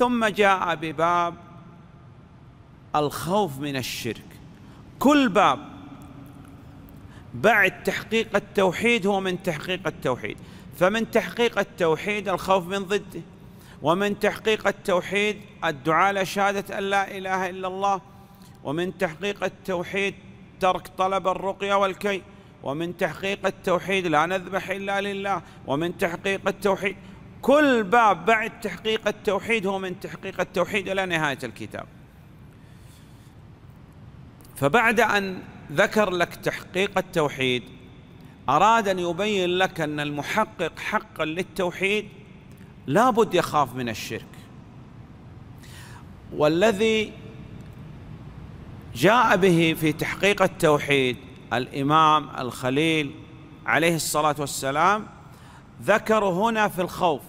ثم جاء بباب الخوف من الشرك كل باب بعد تحقيق التوحيد هو من تحقيق التوحيد فمن تحقيق التوحيد الخوف من ضده ومن تحقيق التوحيد الدعاء لشهادة أن لا إله إلا الله ومن تحقيق التوحيد ترك طلب الرقية والكي ومن تحقيق التوحيد لا نذبح إلا لله ومن تحقيق التوحيد كل باب بعد تحقيق التوحيد هو من تحقيق التوحيد إلى نهاية الكتاب فبعد أن ذكر لك تحقيق التوحيد أراد أن يبين لك أن المحقق حقا للتوحيد لابد يخاف من الشرك والذي جاء به في تحقيق التوحيد الإمام الخليل عليه الصلاة والسلام ذكر هنا في الخوف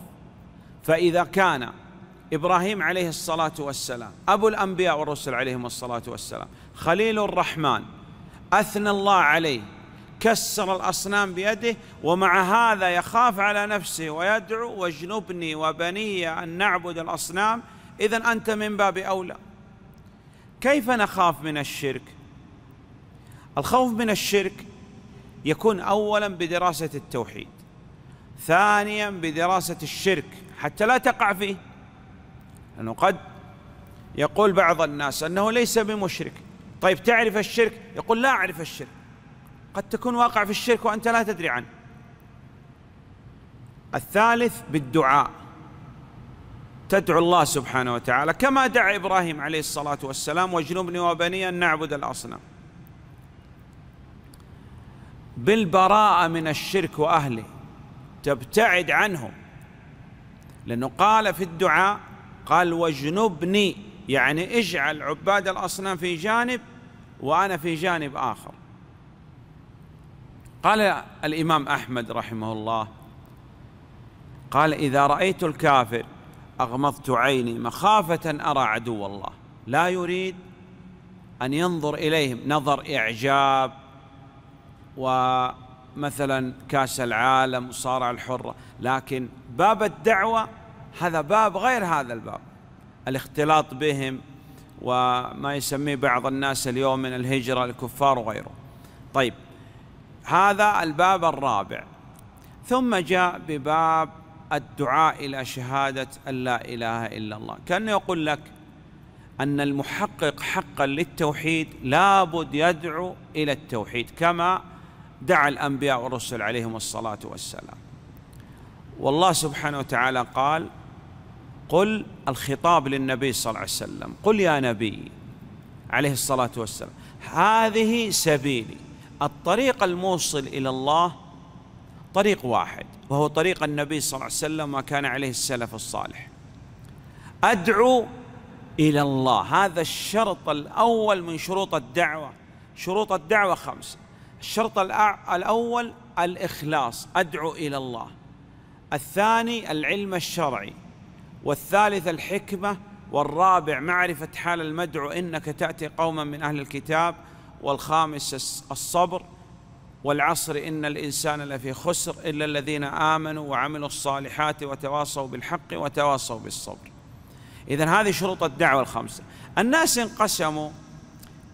فإذا كان إبراهيم عليه الصلاة والسلام أبو الأنبياء والرسل عليهم الصلاة والسلام خليل الرحمن أثنى الله عليه كسر الأصنام بيده ومع هذا يخاف على نفسه ويدعو واجنبني وبني أن نعبد الأصنام إذا أنت من باب أولى كيف نخاف من الشرك الخوف من الشرك يكون أولا بدراسة التوحيد ثانيا بدراسة الشرك حتى لا تقع فيه لأنه قد يقول بعض الناس أنه ليس بمشرك طيب تعرف الشرك يقول لا أعرف الشرك قد تكون واقع في الشرك وأنت لا تدري عنه الثالث بالدعاء تدعو الله سبحانه وتعالى كما دعا إبراهيم عليه الصلاة والسلام واجنبني وبني أن نعبد الأصنام بالبراءة من الشرك وأهله تبتعد عنهم لأنه قال في الدعاء قال واجنبني يعني اجعل عباد الأصنام في جانب وأنا في جانب آخر قال الإمام أحمد رحمه الله قال إذا رأيت الكافر أغمضت عيني مخافة أرى عدو الله لا يريد أن ينظر إليهم نظر إعجاب و مثلا كاس العالم مصارعة الحرة لكن باب الدعوة هذا باب غير هذا الباب الاختلاط بهم وما يسميه بعض الناس اليوم من الهجرة الكفار وغيره طيب هذا الباب الرابع ثم جاء بباب الدعاء إلى شهادة أن لا إله إلا الله كأنه يقول لك أن المحقق حقا للتوحيد لابد يدعو إلى التوحيد كما دعا الأنبياء والرسل عليهم الصلاة والسلام والله سبحانه وتعالى قال قل الخطاب للنبي صلى الله عليه وسلم قل يا نبي عليه الصلاة والسلام هذه سبيلي الطريق الموصل إلى الله طريق واحد وهو طريق النبي صلى الله عليه وسلم ما كان عليه السلف الصالح أدعو إلى الله هذا الشرط الأول من شروط الدعوة شروط الدعوة خمسة الشرط الأول الإخلاص أدعو إلى الله الثاني العلم الشرعي والثالث الحكمة والرابع معرفة حال المدعو إنك تأتي قوما من أهل الكتاب والخامس الصبر والعصر إن الإنسان لفي خسر إلا الذين آمنوا وعملوا الصالحات وتواصوا بالحق وتواصوا بالصبر إذا هذه شروط الدعوة الخمسة الناس انقسموا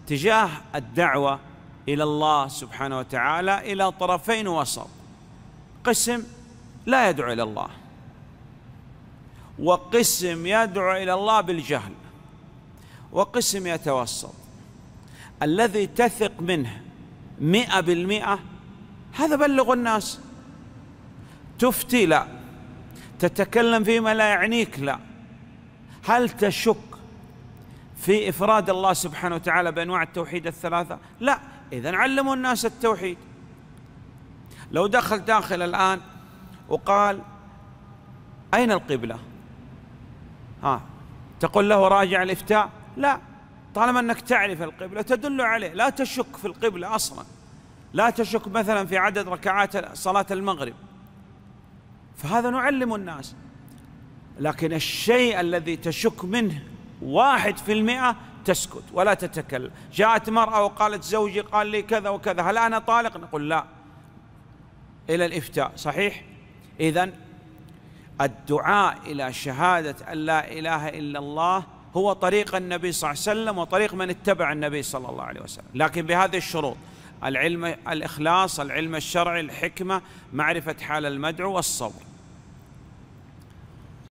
تجاه الدعوة إلى الله سبحانه وتعالى إلى طرفين وسط قسم لا يدعو إلى الله وقسم يدعو إلى الله بالجهل وقسم يتوسط الذي تثق منه مئة بالمئة هذا بلغ الناس تفتي لا تتكلم فيما لا يعنيك لا هل تشك في إفراد الله سبحانه وتعالى بأنواع التوحيد الثلاثة لا إذا علموا الناس التوحيد لو دخل داخل الآن وقال أين القبلة ها تقول له راجع الإفتاء لا طالما أنك تعرف القبلة تدل عليه لا تشك في القبلة أصلا لا تشك مثلا في عدد ركعات صلاة المغرب فهذا نعلم الناس لكن الشيء الذي تشك منه واحد في المئة تسكت ولا تتكلم جاءت مرأة وقالت زوجي قال لي كذا وكذا هل أنا طالق نقول لا إلى الإفتاء صحيح إذا الدعاء إلى شهادة أن لا إله إلا الله هو طريق النبي صلى الله عليه وسلم وطريق من اتبع النبي صلى الله عليه وسلم لكن بهذه الشروط العلم الإخلاص العلم الشرعي الحكمة معرفة حال المدعو والصبر